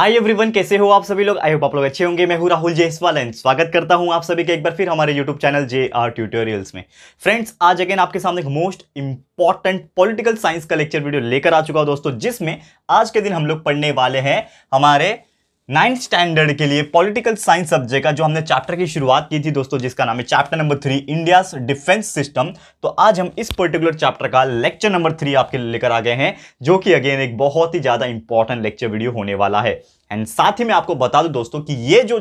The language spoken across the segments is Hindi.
हाय एवरीवन कैसे हो आप सभी लोग आई होप आप लोग अच्छे होंगे मैं हूँ राहुल जयसवाल एंड स्वागत करता हूँ आप सभी के एक बार फिर हमारे YouTube channel J R tutorials में फ्रेंड्स आज अगेन आपके सामने एक मोस्ट इंपॉर्टेंट पॉलिटिकल साइंस का लेक्चर वीडियो लेकर आ चुका हूँ दोस्तों जिसमें आज के दिन हम लोग पढ़ने वाले हैं हमारे नाइन्थ स्टैंडर्ड के लिए पॉलिटिकल साइंस सब्जेक्ट का जो हमने चैप्टर की शुरुआत की थी दोस्तों जिसका नाम है chapter number three India defence system तो आज हम इस पर्टिकुलर चैप्टर का लेक्चर नंबर थ्री आपके लेकर आ गए हैं जो कि अगेन एक बहुत ही ज़्यादा इंपॉर्टेंट लेक्चर वीडियो होने वाला है एंड साथ ही मैं आपको बता दूं दोस्तों कि ये जो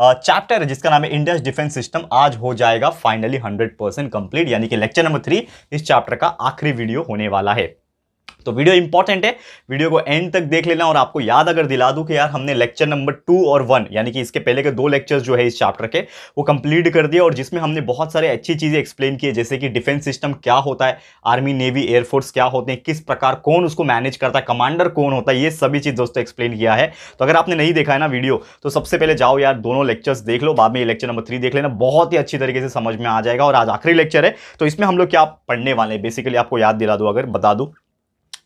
चैप्टर है जिसका नाम है इंडिया डिफेंस सिस्टम आज हो जाएगा फाइनली हंड्रेड परसेंट कंप्लीट यानी कि लेक्चर नंबर थ्री इस चैप्टर का आखिरी वीडियो होने वाला है तो वीडियो इंपॉर्टेंट है वीडियो को एंड तक देख लेना और आपको याद अगर दिला दूं कि यार हमने लेक्चर नंबर टू और वन यानी कि इसके पहले के दो लेक्चर्स जो है इस चैप्टर के वो कंप्लीट कर दिए और जिसमें हमने बहुत सारे अच्छी चीज़ें एक्सप्लेन की है जैसे कि डिफेंस सिस्टम क्या होता है आर्मी नेवी एयरफोर्स क्या होते हैं किस प्रकार कौन उसको मैनेज करता है कमांडर कौन होता है ये सभी चीज़ दोस्तों एक्सप्लेन किया है तो अगर आपने नहीं देखा है ना वीडियो तो सबसे पहले जाओ यार दोनों लेक्चर्स देख लो बाद में लेक्चर नंबर थ्री देख लेना बहुत ही अच्छी तरीके से समझ में आ जाएगा और आज आखिरी लेक्चर है तो इसमें हम लोग क्या पढ़ने वाले हैं बेसिकली आपको याद दिला दो अगर बता दूँ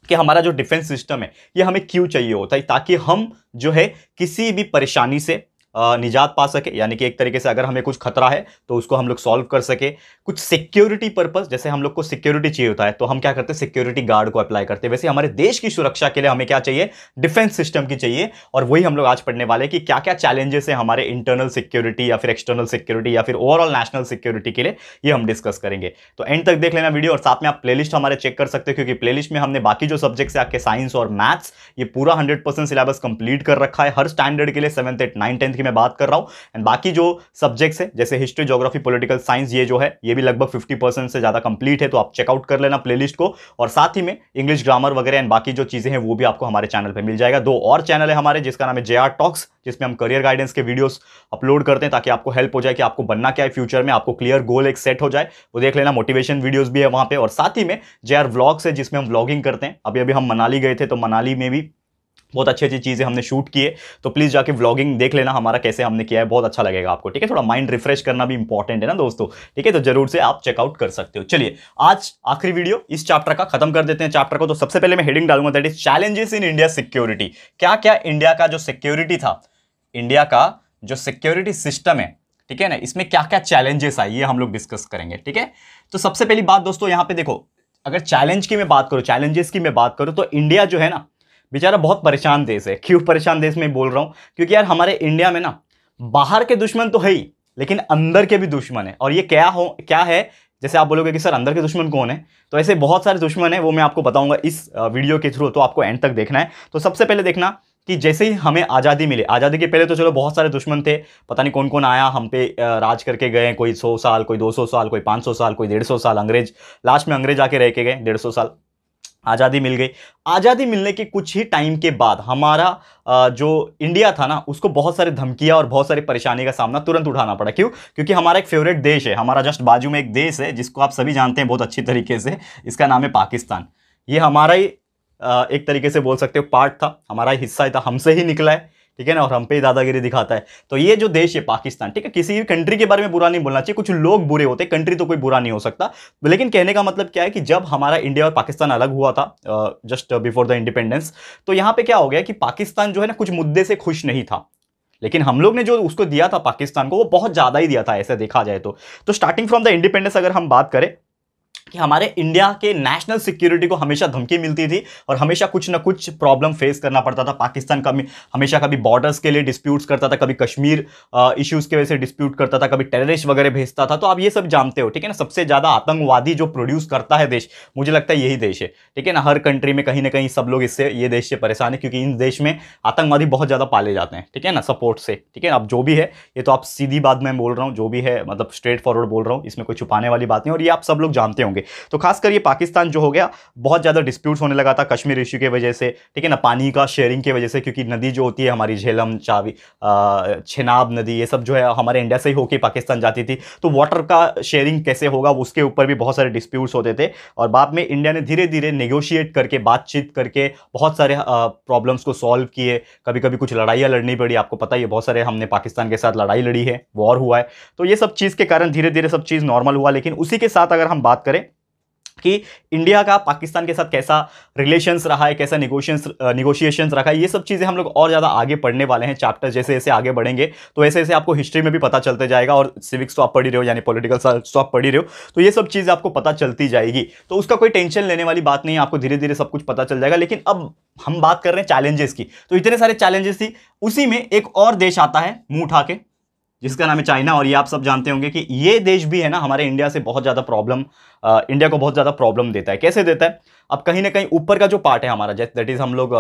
कि हमारा जो डिफेंस सिस्टम है ये हमें क्यों चाहिए होता है ताकि हम जो है किसी भी परेशानी से निजात पा सके यानी कि एक तरीके से अगर हमें कुछ खतरा है तो उसको हम लोग सॉल्व कर सके कुछ सिक्योरिटी पर्पज़ जैसे हम लोग को सिक्योरिटी चाहिए होता है तो हम क्या करते हैं सिक्योरिटी गार्ड को अप्लाई करते हैं वैसे हमारे देश की सुरक्षा के लिए हमें क्या चाहिए डिफेंस सिस्टम की चाहिए और वही हम लोग आज पढ़ने वाले कि क्या क्या चैलेंजेस हैं हमारे इंटरनल सिक्योरिटी या फिर एक्सटर्नल सिक्योरिटी या फिर ओवरऑल नेशनल सिक्योरिटी के लिए ये हम डिस्कस करेंगे तो एंड तक देख लेना वीडियो और साथ में आप प्ले हमारे चेक कर सकते हो क्योंकि प्ले में हमने बाकी जो सब्जेक्ट्स है आपके साइंस और मैथ्स ये पूरा हंड्रेड सिलेबस कंप्लीट कर रखा है हर स्टैंडर्ड के लिए सेवंथ एट नाइन टेंथ की मैं बात कर रहा हूँ एंड बाकी जो सब्जेक्ट्स है जैसे हिस्ट्री जोग्राफी पोलिटिकल साइंस ये जो है ये भी लगभग फिफ्टी से ज़्यादा कंप्लीट है तो आप चेकआउट कर लेना प्ले को और साथ ही में इंग्लिश ग्रामर वगैरह एंड बाकी जो चीज़ें हैं वो भी आपको हमारे चैनल पर मिल जाएगा दो और चैनल है हमारे जिसका नाम है जे टॉक्स जिसमें हम करियर गाइडेंस के वीडियोस अपलोड करते हैं ताकि आपको हेल्प हो जाए कि आपको बनना क्या है फ्यूचर में आपको क्लियर गोल एक सेट हो जाए वो देख लेना मोटिवेशन वीडियोस भी है वहाँ पे और साथ ही में जे आर व्लॉग्स है जिसमें हम व्लॉगिंग करते हैं अभी अभी हम मनाली गए थे तो मनाली में भी बहुत अच्छी अच्छी चीज़ें हमने शूट किए तो प्लीज़ जाके व्लॉगिंग देख लेना हमारा कैसे हमने किया है बहुत अच्छा लगेगा आपको ठीक है थोड़ा माइंड रिफ्रेश करना भी इंपॉर्टेंट है ना दोस्तों ठीक है तो जरूर से आप चेकआउट कर सकते हो चलिए आज आखिरी वीडियो इस चैप्टर का खत्म कर देते हैं चैप्टर को तो सबसे पहले मैं हेडिंग डालूंगा that is challenges in India security क्या क्या इंडिया का जो सिक्योरिटी था इंडिया का जो सिक्योरिटी सिस्टम है ठीक है ना इसमें क्या क्या चैलेंजेस आई ये हम लोग डिस्कस करेंगे ठीक है तो सबसे पहली बात दोस्तों यहाँ पे देखो अगर चैलेंज की मैं बात करूँ चैलेंजेस की मैं बात करूँ तो इंडिया जो है ना बेचारा बहुत परेशान देश है क्यों परेशान देश में बोल रहा हूँ क्योंकि यार हमारे इंडिया में ना बाहर के दुश्मन तो है ही लेकिन अंदर के भी दुश्मन है और ये क्या हो क्या है जैसे आप बोलोगे कि सर अंदर के दुश्मन कौन है तो ऐसे बहुत सारे दुश्मन है वो मैं आपको बताऊंगा इस वीडियो के थ्रू तो आपको एंड तक देखना है तो सबसे पहले देखना कि जैसे ही हमें आज़ादी मिले आज़ादी के पहले तो चलो बहुत सारे दुश्मन थे पता नहीं कौन कौन आया हम पे राज करके गए कोई सौ साल कोई दो सौ साल कोई पाँच सौ साल कोई डेढ़ सौ साल अंग्रेज लास्ट में अंग्रेज आके रह के गए डेढ़ सौ साल आज़ादी मिल गई आज़ादी मिलने के कुछ ही टाइम के बाद हमारा जो इंडिया था ना उसको बहुत सारे धमकियाँ और बहुत सारी परेशानी का सामना तुरंत उठाना पड़ा क्यों क्योंकि हमारा एक फेवरेट देश है हमारा जस्ट बाजू में एक देश है जिसको आप सभी जानते हैं बहुत अच्छी तरीके से इसका नाम है पाकिस्तान ये हमारा ही एक तरीके से बोल सकते हो पार्ट था हमारा हिस्सा ही था हमसे ही निकला है ठीक है ना और हम पे दादागिरी दिखाता है तो ये जो देश है पाकिस्तान ठीक है किसी भी कंट्री के बारे में बुरा नहीं बोलना चाहिए कुछ लोग बुरे होते कंट्री तो कोई बुरा नहीं हो सकता लेकिन कहने का मतलब क्या है कि जब हमारा इंडिया और पाकिस्तान अलग हुआ था जस्ट बिफोर द इंडिपेंडेंस तो यहाँ पे क्या हो गया कि पाकिस्तान जो है ना कुछ मुद्दे से खुश नहीं था लेकिन हम लोग ने जो उसको दिया था पाकिस्तान को वो बहुत ज़्यादा ही दिया था ऐसे देखा जाए तो, तो स्टार्टिंग फ्रॉम द इंडिपेंडेंस अगर हम बात करें कि हमारे इंडिया के नेशनल सिक्योरिटी को हमेशा धमकी मिलती थी और हमेशा कुछ ना कुछ प्रॉब्लम फेस करना पड़ता था पाकिस्तान कभी हमेशा कभी बॉर्डर्स के लिए डिस्प्यूट्स करता था कभी कश्मीर इश्यूज़ के वजह से डिस्प्यूट करता था कभी टेररिस्ट वगैरह भेजता था तो आप ये सब जानते हो ठीक है ना सबसे ज़्यादा आतंकवादी जो प्रोड्यूस करता है देश मुझे लगता है यही देश है ठीक है ना हर कंट्री में कहीं ना कहीं सब लोग इससे ये देश से परेशान है क्योंकि इन देश में आतंकवादी बहुत ज़्यादा पाले जाते हैं ठीक है ना सपोर्ट से ठीक है अब जो भी है ये तो आप सीधी बात मैं बोल रहा हूँ जो भी है मतलब स्ट्रेट फॉरवर्ड बोल रहा हूँ इसमें कोई छुपाने वाली बात नहीं और ये आप सब लोग जानते हो होंगे तो खासकर ये पाकिस्तान जो हो गया बहुत ज़्यादा डिस्प्यूट्स होने लगा था कश्मीर इश्यू की वजह से ठीक है ना पानी का शेयरिंग की वजह से क्योंकि नदी जो होती है हमारी झेलम चावी छेनाब नदी ये सब जो है हमारे इंडिया से ही होकर पाकिस्तान जाती थी तो वाटर का शेयरिंग कैसे होगा उसके ऊपर भी बहुत सारे डिस्प्यूट्स होते थे और बाद में इंडिया ने धीरे धीरे नेगोशिएट करके बातचीत करके बहुत सारे प्रॉब्लम्स को सॉल्व किए कभी कभी कुछ लड़ाइयाँ लड़नी पड़ी आपको पता ही बहुत सारे हमने पाकिस्तान के साथ लड़ाई लड़ी है वॉर हुआ है तो ये सब चीज़ के कारण धीरे धीरे सब चीज़ नॉर्मल हुआ लेकिन उसी के साथ अगर हम बात करें कि इंडिया का पाकिस्तान के साथ कैसा रिलेशंस रहा है कैसा निगोशियंस निगोशिएशंस रखा है ये सब चीज़ें हम लोग और ज़्यादा आगे पढ़ने वाले हैं चैप्टर जैसे जैसे आगे बढ़ेंगे तो ऐसे ऐसे आपको हिस्ट्री में भी पता चलते जाएगा और सिविक्स तो आप पढ़ी रहे हो यानी पॉलिटिकल साइंस तो आप पढ़ी रहे हो तो ये सब चीज़ आपको पता चलती जाएगी तो उसका कोई टेंशन लेने वाली बात नहीं है आपको धीरे धीरे सब कुछ पता चल जाएगा लेकिन अब हम बात कर रहे हैं चैलेंजेस की तो इतने सारे चैलेंजेस थी उसी में एक और देश आता है मुँह उठा के जिसका नाम है चाइना और ये आप सब जानते होंगे कि ये देश भी है ना हमारे इंडिया से बहुत ज़्यादा प्रॉब्लम इंडिया को बहुत ज़्यादा प्रॉब्लम देता है कैसे देता है अब कहीं ना कहीं ऊपर का जो पार्ट है हमारा जैसे दैट इज़ हम लोग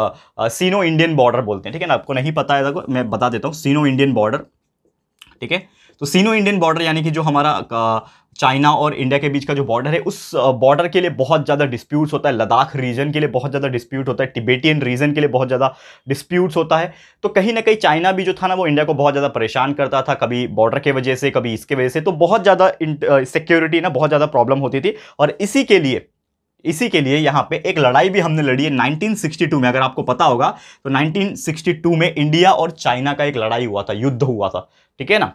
सीनो इंडियन बॉर्डर बोलते हैं ठीक है ना आपको नहीं पता है मैं बता देता हूँ सीनो इंडियन बॉर्डर ठीक है तो सीनो इंडियन बॉर्डर यानी कि जो हमारा चाइना और इंडिया के बीच का जो बॉर्डर है उस बॉर्डर के लिए बहुत ज़्यादा डिस्प्यूट्स होता है लद्दाख रीजन के लिए बहुत ज़्यादा डिस्प्यूट होता है टिबेटियन रीजन के लिए बहुत ज़्यादा डिस्प्यूट्स होता है तो कहीं ना कहीं चाइना भी जो था ना वो इंडिया को बहुत ज़्यादा परेशान करता था कभी बॉर्डर के वजह से कभी इसके वजह से तो बहुत ज़्यादा सिक्योरिटी ना बहुत ज़्यादा प्रॉब्लम होती थी और इसी के लिए इसी के लिए यहाँ पे एक लड़ाई भी हमने लड़ी है 1962 में अगर आपको पता होगा तो 1962 में इंडिया और चाइना का एक लड़ाई हुआ था युद्ध हुआ था ठीक है ना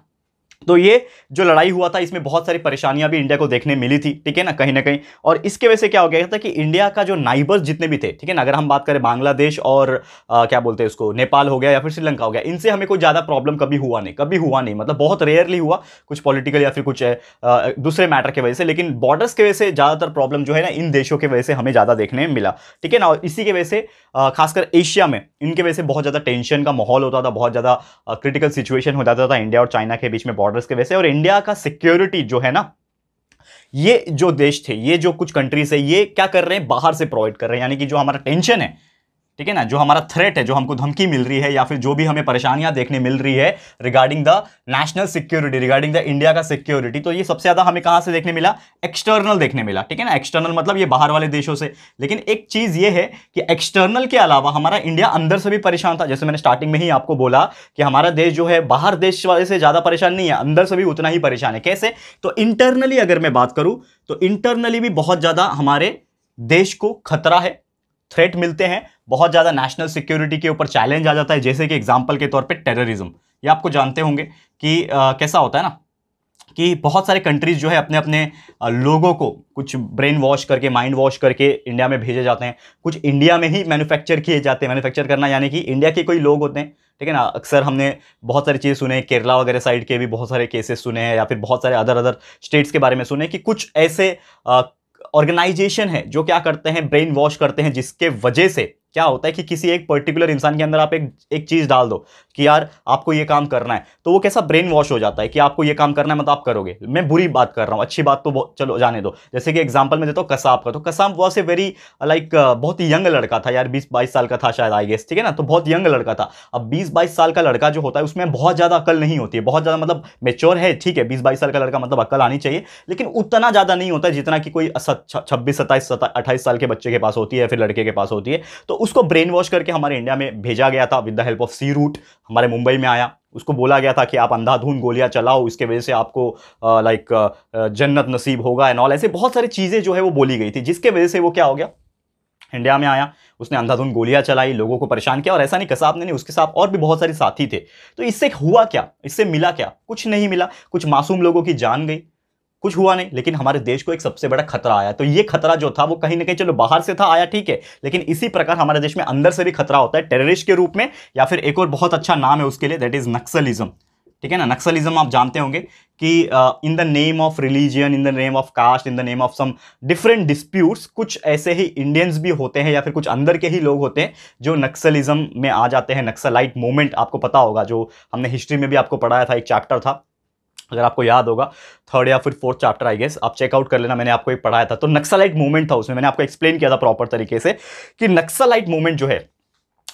तो ये जो लड़ाई हुआ था इसमें बहुत सारी परेशानियां भी इंडिया को देखने मिली थी ठीक है ना कहीं ना कहीं और इसके वजह से क्या हो गया था कि इंडिया का जो नाइबर्स जितने भी थे ठीक है ना अगर हम बात करें बांग्लादेश और आ, क्या बोलते हैं उसको नेपाल हो गया या फिर श्रीलंका हो गया इनसे हमें कोई ज़्यादा प्रॉब्लम कभी हुआ नहीं कभी हुआ नहीं मतलब बहुत रेयरली हुआ कुछ पॉलिटिकल या फिर कुछ आ, दूसरे मैटर की वजह से लेकिन बॉर्डर्स की वजह से ज़्यादातर प्रॉब्लम जो है ना इन देशों की वजह से हमें ज़्यादा देखने मिला ठीक है ना और इसी के वजह से खासकर एशिया में इनके वजह से बहुत ज़्यादा टेंशन का माहौल होता था बहुत ज़्यादा क्रिटिकल सिचुएशन हो जाता था इंडिया और चाइना के बीच में बॉर्डर्स के वजह से और इंडिया का सिक्योरिटी जो है ना ये जो देश थे ये जो कुछ कंट्रीज है ये क्या कर रहे हैं बाहर से प्रोवाइड कर रहे हैं यानी कि जो हमारा टेंशन है ठीक है ना जो हमारा थ्रेट है जो हमको धमकी मिल रही है या फिर जो भी हमें परेशानियां देखने मिल रही है regarding the national security regarding the India का सिक्योरिटी तो ये सबसे ज़्यादा हमें कहां से देखने मिला एक्सटर्नल देखने मिला ठीक है ना एक्सटर्नल मतलब ये बाहर वाले देशों से लेकिन एक चीज़ ये है कि एक्सटर्नल के अलावा हमारा इंडिया अंदर से भी परेशान था जैसे मैंने स्टार्टिंग में ही आपको बोला कि हमारा देश जो है बाहर देश वाले से ज़्यादा परेशान नहीं है अंदर से भी उतना ही परेशान है कैसे तो इंटरनली अगर मैं बात करूं तो इंटरनली भी बहुत ज़्यादा हमारे देश को खतरा है थ्रेट मिलते हैं बहुत ज़्यादा नेशनल सिक्योरिटी के ऊपर चैलेंज आ जाता है जैसे कि एग्जाम्पल के तौर पर टेररिज्म ये आपको जानते होंगे कि आ, कैसा होता है ना कि बहुत सारे कंट्रीज़ जो है अपने अपने लोगों को कुछ ब्रेन वॉश करके माइंड वॉश करके इंडिया में भेजे जाते हैं कुछ इंडिया में ही मैन्युफैक्चर किए जाते हैं मैन्युफैक्चर करना यानी कि इंडिया के कोई लोग होते हैं ठीक है ना अक्सर हमने बहुत सारी चीज़ें सुने केरला वगैरह साइड के भी बहुत सारे केसेस सुने हैं या फिर बहुत सारे अदर अदर स्टेट्स के बारे में सुने कि कुछ ऐसे ऑर्गेनाइजेशन है जो क्या करते हैं ब्रेन वॉश करते हैं जिसके वजह से क्या होता है कि किसी एक पर्टिकुलर इंसान के अंदर आप एक एक चीज़ डाल दो कि यार आपको ये काम करना है तो वो कैसा ब्रेन वॉश हो जाता है कि आपको ये काम करना है मतलब आप करोगे मैं बुरी बात कर रहा हूँ अच्छी बात तो चलो जाने दो जैसे कि एग्जाम्पल में देता हूँ कसाब का तो Kasab was a very like बहुत ही यंग लड़का था यार बीस बाईस साल का था शायद आई गेस ठीक है ना तो बहुत यंग लड़का था अब बीस बाईस साल का लड़का जो होता है उसमें बहुत ज़्यादा अकल नहीं होती है बहुत ज़्यादा मतलब मेच्योर है ठीक है बीस बाईस साल का लड़का मतलब अकल आनी चाहिए लेकिन उतना ज़्यादा नहीं होता जितना कि कोई छब्बीस सत्ताईस अट्ठाईस साल के बच्चे के पास होती है फिर लड़के के पास होती है तो उसको ब्रेन वॉश करके हमारे इंडिया में भेजा गया था with the help of sea route हमारे मुंबई में आया उसको बोला गया था कि आप अंधाधुन गोलियां चलाओ इसके वजह से आपको लाइक जन्नत नसीब होगा एंड ऑल ऐसे बहुत सारी चीज़ें जो है वो बोली गई थी जिसके वजह से वो क्या हो गया इंडिया में आया उसने अंधाधुन गोलियां चलाई लोगों को परेशान किया और ऐसा नहीं कसाब ने नहीं उसके साथ और भी बहुत सारे साथी थे तो इससे हुआ क्या इससे मिला क्या कुछ नहीं मिला कुछ मासूम लोगों की जान गई कुछ हुआ नहीं लेकिन हमारे देश को एक सबसे बड़ा खतरा आया तो ये खतरा जो था वो कहीं ना कहीं चलो बाहर से था आया ठीक है लेकिन इसी प्रकार हमारे देश में अंदर से भी खतरा होता है टेररिस्ट के रूप में या फिर एक और बहुत अच्छा नाम है उसके लिए दैट इज़ नक्सलिज्म ठीक है ना नक्सलिज्म आप जानते होंगे कि in the name of religion in the name of caste in the name of some different disputes कुछ ऐसे ही इंडियंस भी होते हैं या फिर कुछ अंदर के ही लोग होते हैं जो नक्सलिज्म में आ जाते हैं नक्सलाइट मोमेंट आपको पता होगा जो हमने हिस्ट्री में भी आपको पढ़ाया था एक चैप्टर था अगर आपको याद होगा थर्ड या फिर फोर्थ चैप्टर आई गेस आप चेकआउट कर लेना मैंने आपको एक पढ़ाया था तो नक्सलाइट मूवमेंट था उसमें मैंने आपको एक्सप्लेन किया था प्रॉपर तरीके से कि नक्सलाइट मूवमेंट जो है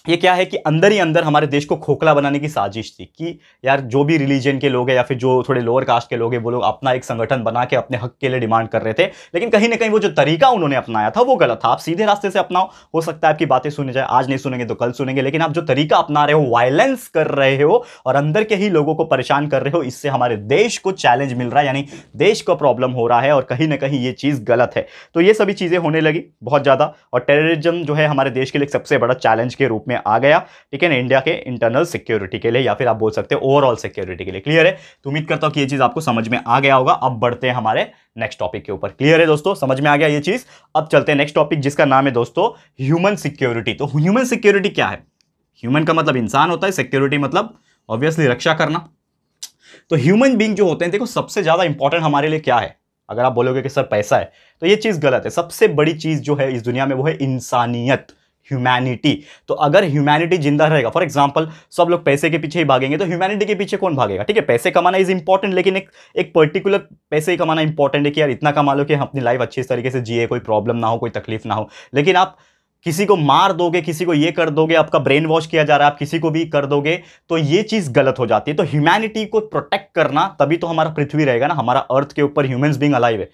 ये क्या है कि अंदर ही अंदर हमारे देश को खोखला बनाने की साजिश थी कि यार जो भी रिलीजन के लोग हैं या फिर जो थोड़े लोअर कास्ट के लोग हैं वो लोग अपना एक संगठन बना के अपने हक के लिए डिमांड कर रहे थे लेकिन कहीं ना कहीं वो जो तरीका उन्होंने अपनाया था वो गलत था आप सीधे रास्ते से अपनाओ हो सकता है आपकी बातें सुनी जाए आज नहीं सुनेंगे तो कल सुनेंगे लेकिन आप जो तरीका अपना रहे हो वायलेंस कर रहे हो और अंदर के ही लोगों को परेशान कर रहे हो इससे हमारे देश को चैलेंज मिल रहा है यानी देश को प्रॉब्लम हो रहा है और कहीं ना कहीं ये चीज़ गलत है तो ये सभी चीज़ें होने लगी बहुत ज़्यादा और टेररिज्म जो है हमारे देश के लिए सबसे बड़ा चैलेंज के रूप में में आ गया ठीक है ना इंडिया के इंटरनल सिक्योरिटी के लिए या फिर आप बोल सकते हैं ओवरऑल सिक्योरिटी के लिए क्लियर है तो उम्मीद करता हूँ कि ये चीज़ आपको समझ में आ गया होगा अब बढ़ते हैं हमारे नेक्स्ट टॉपिक के ऊपर क्लियर है दोस्तों समझ में आ गया ये चीज़ अब चलते हैं नेक्स्ट टॉपिक जिसका नाम है दोस्तों ह्यूमन सिक्योरिटी तो ह्यूमन सिक्योरिटी क्या है ह्यूमन का मतलब इंसान होता है सिक्योरिटी मतलब ऑब्वियसली रक्षा करना तो ह्यूमन बींग जो होते हैं देखो सबसे ज़्यादा इंपॉर्टेंट हमारे लिए क्या है अगर आप बोलोगे कि सर पैसा है तो ये चीज़ गलत है सबसे बड़ी चीज़ जो है इस दुनिया में वो है इंसानियत ह्यूमैनिटी तो अगर ह्यूमैनिटी जिंदा रहेगा फॉर एग्जाम्पल सब लोग पैसे के पीछे ही भागेंगे तो ह्यूमैनिटी के पीछे कौन भागेगा ठीक है पैसे कमाना इज इंपॉर्टेंट लेकिन एक एक पर्टिकुलर पैसे ही कमाना इंपॉर्टेंट है कि यार इतना कमा लो कि हम अपनी लाइफ अच्छी तरीके से जिए कोई प्रॉब्लम ना हो कोई तकलीफ ना हो लेकिन आप किसी को मार दोगे किसी को ये कर दोगे आपका ब्रेन वॉश किया जा रहा है आप किसी को भी कर दोगे तो ये चीज़ गलत हो जाती है तो ह्यूमैनिटी को प्रोटेक्ट करना तभी तो हमारा पृथ्वी रहेगा ना हमारा अर्थ के ऊपर ह्यूमन बींग अलाइव है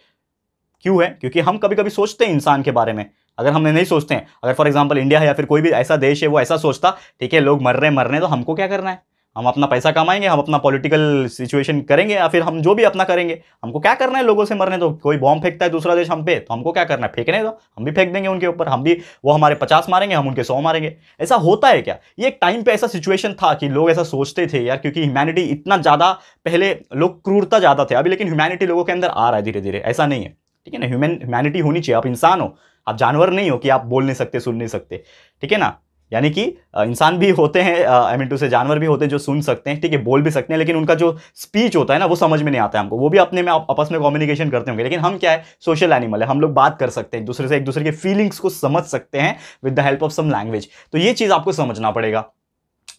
क्यों है क्योंकि हम कभी कभी सोचते हैं इंसान के बारे में अगर हमने नहीं सोचते हैं अगर फॉर एग्जाम्पल इंडिया है या फिर कोई भी ऐसा देश है वो ऐसा सोचता ठीक है लोग मर रहे मर रहे तो हमको क्या करना है हम अपना पैसा कमाएंगे हम अपना पॉलिटिकल सिचुएशन करेंगे या फिर हम जो भी अपना करेंगे हमको क्या करना है लोगों से मरने तो कोई बॉम्ब फेंकता है दूसरा देश हम पे तो हमको क्या करना है फेंकने दो हम भी फेंक देंगे उनके ऊपर हम भी वो हमारे पचास मारेंगे हम उनके सौ मारेंगे ऐसा होता है क्या ये एक टाइम पर ऐसा सिचुएशन था कि लोग ऐसा सोचते थे यार क्योंकि ह्यूमैनिटी इतना ज़्यादा पहले लोग क्रूरता ज़्यादा थे अभी लेकिन ह्यूमैनिटी लोगों के अंदर आ रहा है धीरे धीरे ऐसा नहीं है ठीक है ना ह्यूमैनिटी होनी चाहिए आप इंसान हो आप जानवर नहीं हो कि आप बोल नहीं सकते सुन नहीं सकते ठीक है ना यानी कि इंसान भी होते हैं आई मीन टू से जानवर भी होते हैं जो सुन सकते हैं ठीक है बोल भी सकते हैं लेकिन उनका जो स्पीच होता है ना वो समझ में नहीं आता है हमको वो भी अपने में आपस में कम्युनिकेशन करते होंगे लेकिन हम क्या है सोशल एनिमल है हम लोग बात कर सकते हैं दूसरे से एक दूसरे की फीलिंग्स को समझ सकते हैं with the help of some language तो ये चीज़ आपको समझना पड़ेगा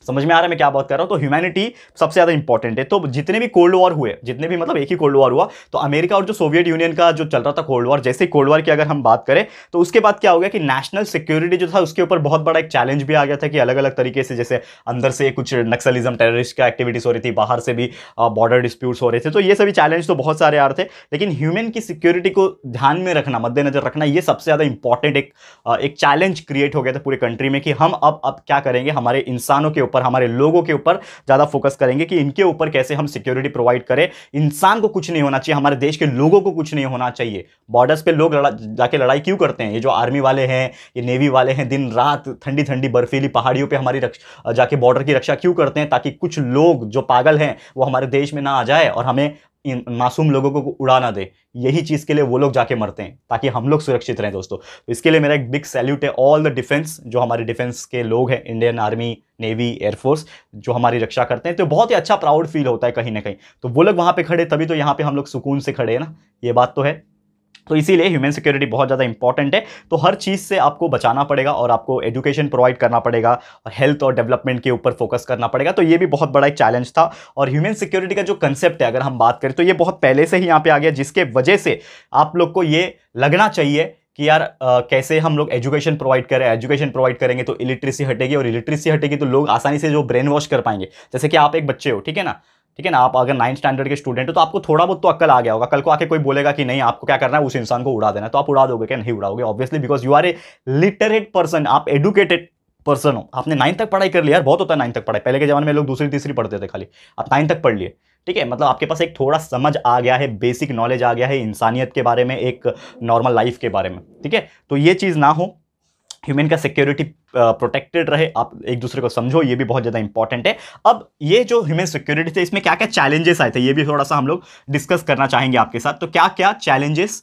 समझ में आ रहा है मैं क्या बात कर रहा हूँ तो ह्यूमैनिटी सबसे ज़्यादा इंपॉर्टेंट है तो जितने भी कोल्ड वॉर हुए जितने भी मतलब एक ही कोल्ड वॉर हुआ तो अमेरिका और जो सोवियत यूनियन का जो चल रहा था कोल्ड वॉर जैसे कोल्ड वॉर की अगर हम बात करें तो उसके बाद क्या हो गया कि नेशनल सिक्योरिटी जो था उसके ऊपर बहुत बड़ा एक चैलेंज भी आ गया था कि अलग अलग तरीके से जैसे अंदर से कुछ नक्सलिज्म टेररिस्ट का एक्टिविटीज़ हो रही थी बाहर से भी बॉर्डर डिस्प्यूट्स हो रहे थे तो ये सभी चैलेंज तो बहुत सारे आ रहे थे लेकिन ह्यूमन की सिक्योरिटी को ध्यान में रखना मद्देनजर रखना ये सबसे ज़्यादा इंपॉर्टेंट एक एक चैलेंज क्रिएट हो गया था पूरे कंट्री में कि हम अब अब क्या करेंगे हमारे इंसानों के ऊपर हमारे लोगों के ऊपर ज़्यादा फोकस करेंगे कि इनके ऊपर कैसे हम सिक्योरिटी प्रोवाइड करें इंसान को कुछ नहीं होना चाहिए हमारे देश के लोगों को कुछ नहीं होना चाहिए बॉर्डर्स पर लोग लड़ा जाके लड़ाई क्यों करते हैं ये जो आर्मी वाले हैं ये नेवी वाले हैं दिन रात ठंडी ठंडी बर्फीली पहाड़ियों पर हमारी जाके बॉर्डर की रक्षा क्यों करते हैं ताकि कुछ लोग जो पागल हैं वो हमारे देश में ना आ जाए और हमें इन मासूम लोगों को उड़ा ना दे यही चीज़ के लिए वो लोग जाके मरते हैं ताकि हम लोग सुरक्षित रहें दोस्तों तो इसके लिए मेरा एक बिग सैल्यूट है ऑल द डिफेंस जो हमारे डिफेंस के लोग हैं इंडियन आर्मी नेवी एयरफोर्स जो हमारी रक्षा करते हैं तो बहुत ही अच्छा प्राउड फील होता है कहीं ना कहीं तो वो लोग वहाँ पर खड़े तभी तो यहाँ पर हम लोग सुकून से खड़े हैं ना ये बात तो है तो इसीलिए ह्यूमन सिक्योरिटी बहुत ज़्यादा इंपॉर्टेंट है तो हर चीज़ से आपको बचाना पड़ेगा और आपको एजुकेशन प्रोवाइड करना पड़ेगा और हेल्थ और डेवलपमेंट के ऊपर फोकस करना पड़ेगा तो ये भी बहुत बड़ा एक चैलेंज था और ह्यूमन सिक्योरिटी का जो कंसेप्ट है अगर हम बात करें तो ये बहुत पहले से ही यहाँ पर आ गया जिसके वजह से आप लोग को ये लगना चाहिए कि यार आ, कैसे हम लोग एजुकेशन प्रोवाइड करें एजुकेशन प्रोवाइड करेंगे तो इलिट्रेसी हटेगी और इलिट्रेसी हटेगी तो लोग आसानी से जो ब्रेन वॉश कर पाएंगे जैसे कि आप एक बच्चे हो ठीक है ना ठीक है ना आप अगर नाइन्थ स्टैंडर्ड के स्टूडेंट हो तो आपको थोड़ा बहुत तो अक्ल आ गया होगा कल को आके कोई बोलेगा कि नहीं आपको क्या करना है उस इंसान को उड़ा देना तो आप उड़ा दोगे क्या नहीं उड़ाओगे obviously because you are a literate person आप एडुकेटेड पर्सन हो आपने नाइन्थ तक पढ़ाई कर लिया यार बहुत होता है नाइन्थ तक पढ़ाई पहले के जमाने में लोग दूसरी तीसरी पढ़ते थे खाली आप नाइन्थ तक पढ़ लिए ठीक है मतलब आपके पास एक थोड़ा समझ आ गया है बेसिक नॉलेज आ गया है इंसानियत के बारे में एक नॉर्मल लाइफ के बारे में ठीक है तो ये चीज़ ना हो ह्यूमन का सिक्योरिटी प्रोटेक्टेड रहे आप एक दूसरे को समझो ये भी बहुत ज़्यादा इंपॉर्टेंट है अब ये जो ह्यूमन सिक्योरिटी थे इसमें क्या क्या चैलेंजेस आए थे ये भी थोड़ा सा हम लोग डिस्कस करना चाहेंगे आपके साथ तो क्या क्या चैलेंजेस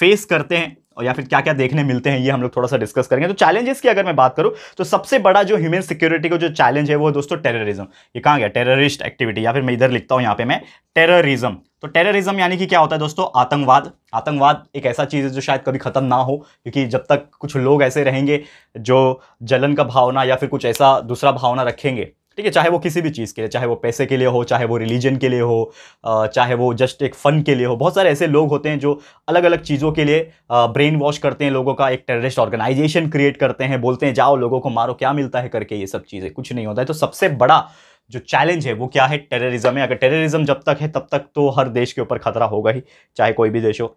फेस करते हैं और या फिर क्या क्या देखने मिलते हैं ये हम लोग थोड़ा सा डिस्कस करेंगे तो चैलेंजेस की अगर मैं बात करूँ तो सबसे बड़ा जो ह्यूमन सिक्योरिटी का जो चैलेंज है वो दोस्तों टेररिज्म ये कहाँ गया टेररिस्ट एक्टिविटी या फिर मैं इधर लिखता हूँ यहाँ पे मैं टेररिज्म तो टेररिज्म यानी कि क्या होता है दोस्तों आतंकवाद आतंकवाद एक ऐसा चीज़ है जो शायद कभी ख़त्म ना हो क्योंकि जब तक कुछ लोग ऐसे रहेंगे जो जलन का भावना या फिर कुछ ऐसा दूसरा भावना रखेंगे ठीक है चाहे वो किसी भी चीज़ के लिए चाहे वो पैसे के लिए हो चाहे वो रिलीजन के लिए हो चाहे वो जस्ट एक फ़न के लिए हो बहुत सारे ऐसे लोग होते हैं जो अलग अलग चीज़ों के लिए ब्रेन वॉश करते हैं लोगों का एक टेररिस्ट ऑर्गेनाइजेशन क्रिएट करते हैं बोलते हैं जाओ लोगों को मारो क्या मिलता है करके ये सब चीज़ें कुछ नहीं होता है तो सबसे बड़ा जो चैलेंज है वो क्या है टेररिज्म है अगर टेररिज्म जब तक है तब तक तो हर देश के ऊपर खतरा होगा ही चाहे कोई भी देश हो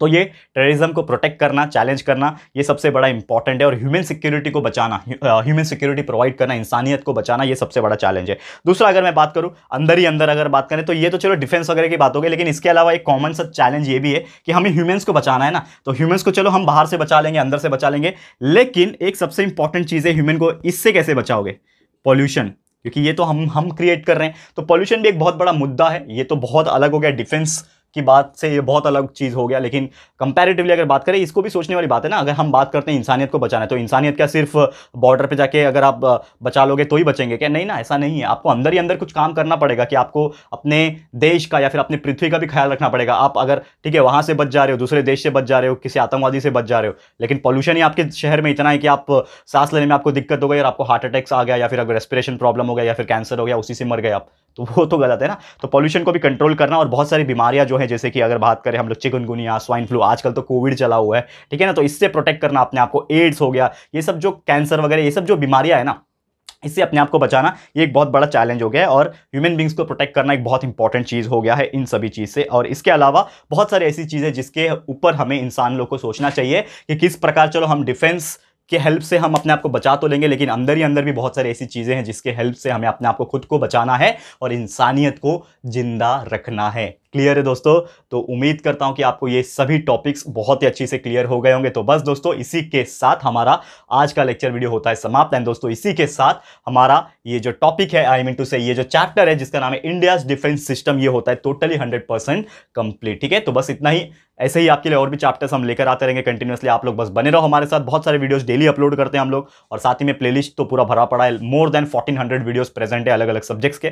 तो ये टेररिज्म को प्रोटेक्ट करना चैलेंज करना ये सबसे बड़ा इंपॉर्टेंट है और ह्यूमन सिक्योरिटी को बचाना ह्यूमन सिक्योरिटी प्रोवाइड करना इंसानियत को बचाना ये सबसे बड़ा चैलेंज है दूसरा अगर मैं बात करूँ अंदर ही अंदर अगर बात करें तो ये तो चलो डिफेंस वगैरह की बात हो गई लेकिन इसके अलावा एक कॉमन सा चैलेंज ये भी है कि हमें ह्यूमन्स को बचाना है ना तो ह्यूमन्स को चलो हम बाहर से बचा लेंगे अंदर से बचा लेंगे लेकिन एक सबसे इंपॉर्टेंट चीज़ है ह्यूमन को इससे कैसे बचाओगे पॉल्यूशन क्योंकि ये तो हम हम क्रिएट कर रहे हैं तो पॉल्यूशन भी एक बहुत बड़ा मुद्दा है ये तो बहुत अलग हो गया डिफेंस की बात से ये बहुत अलग चीज़ हो गया लेकिन कंपैरेटिवली अगर बात करें इसको भी सोचने वाली बात है ना अगर हम बात करते हैं इंसानियत को बचाना है तो इंसानियत क्या सिर्फ बॉर्डर पर जाके अगर आप बचा लोगे तो ही बचेंगे क्या नहीं ना ऐसा नहीं है आपको अंदर ही अंदर कुछ काम करना पड़ेगा कि आपको अपने देश का या फिर अपने पृथ्वी का भी ख्याल रखना पड़ेगा आप अगर ठीक है वहाँ से बच जा रहे हो दूसरे देश से बच जा रहे हो किसी आतंकवादी से बच जा रहे हो लेकिन पॉल्यूशन ही आपके शहर में इतना है कि आप सांस लेने में आपको दिक्कत हो गई और आपको हार्ट अटैक्स आ गया या फिर अगर रेस्पिरेशन प्रॉब्लम हो गया या फिर कैंसर हो गया उसी से मर गए आप तो वो तो गलत है ना तो पॉल्यूशन को भी कंट्रोल करना और बहुत सारी बीमारियां जो हैं जैसे कि अगर बात करें हम लोग चिकनगुनिया स्वाइन फ्लू आजकल तो कोविड चला हुआ है ठीक है ना तो इससे प्रोटेक्ट करना अपने आपको एड्स हो गया ये सब जो कैंसर वगैरह ये सब जो बीमारियाँ है ना इससे अपने आप को बचाना ये एक बहुत बड़ा चैलेंज हो गया है और ह्यूमन बींग्स को प्रोटेक्ट करना एक बहुत इंपॉर्टेंट चीज़ हो गया है इन सभी चीज़ से और इसके अलावा बहुत सारी ऐसी चीज़ें जिसके ऊपर हमें इंसान लोग को सोचना चाहिए कि किस प्रकार चलो हम डिफेंस के हेल्प से हम अपने आप को बचा तो लेंगे लेकिन अंदर ही अंदर भी बहुत सारी ऐसी चीज़ें हैं जिसके हेल्प से हमें अपने आप को खुद को बचाना है और इंसानियत को जिंदा रखना है क्लियर है दोस्तों तो उम्मीद करता हूं कि आपको ये सभी टॉपिक्स बहुत ही अच्छी से क्लियर हो गए होंगे तो बस दोस्तों इसी के साथ हमारा आज का लेक्चर वीडियो होता है समाप्त है दोस्तों इसी के साथ हमारा ये जो टॉपिक है आई मीन टू से ये जो चैप्टर है जिसका नाम है इंडियाज डिफेंस सिस्टम ये होता है टोटली हंड्रेड परसेंट कंप्लीट ठीक है तो बस इतना ही ऐसे ही आपके लिए और भी चैप्टर्स हम लेकर आते रहेंगे कंटिन्यूसली आप लोग बस बने रहो हमारे साथ बहुत सारे वीडियोस डेली अपलोड करते हैं हम लोग और साथ ही में प्लेलिस्ट तो पूरा भरा पड़ा है मोर देन 1400 वीडियोस प्रेजेंट है अलग अलग सब्जेक्ट्स के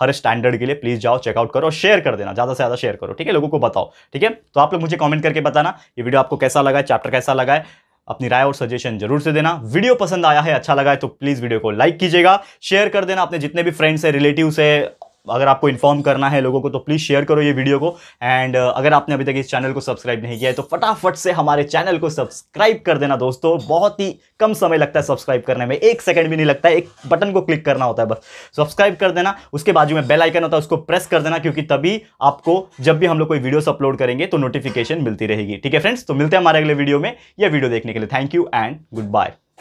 हर स्टैंडर्ड के लिए प्लीज़ जाओ चेकआउट करो शेयर कर देना ज़्यादा से ज़्यादा शेयर करो ठीक है लोगों को बताओ ठीक है तो आप लोग मुझे कॉमेंट करके बताना ये वीडियो आपको कैसा लगा चैप्टर कैसा लगा है अपनी राय और सजेशन जरूर से देना वीडियो पसंद आया है अच्छा लगा है तो प्लीज़ वीडियो को लाइक कीजिएगा शेयर कर देना अपने जितने भी फ्रेंड्स है रिलेटिव है अगर आपको इन्फॉर्म करना है लोगों को तो प्लीज़ शेयर करो ये वीडियो को एंड uh, अगर आपने अभी तक इस चैनल को सब्सक्राइब नहीं किया है तो फटाफट से हमारे चैनल को सब्सक्राइब कर देना दोस्तों बहुत ही कम समय लगता है सब्सक्राइब करने में एक सेकंड भी नहीं लगता है एक बटन को क्लिक करना होता है बस सब्सक्राइब कर देना उसके बाजू में बेल आइकन होता है उसको प्रेस कर देना क्योंकि तभी आपको जब भी हम लोग कोई वीडियोस अपलोड करेंगे तो नोटिफिकेशन मिलती रहेगी ठीक है फ्रेंड्स तो मिलते हैं हमारे अगले वीडियो में यह वीडियो देखने के लिए thank you and good bye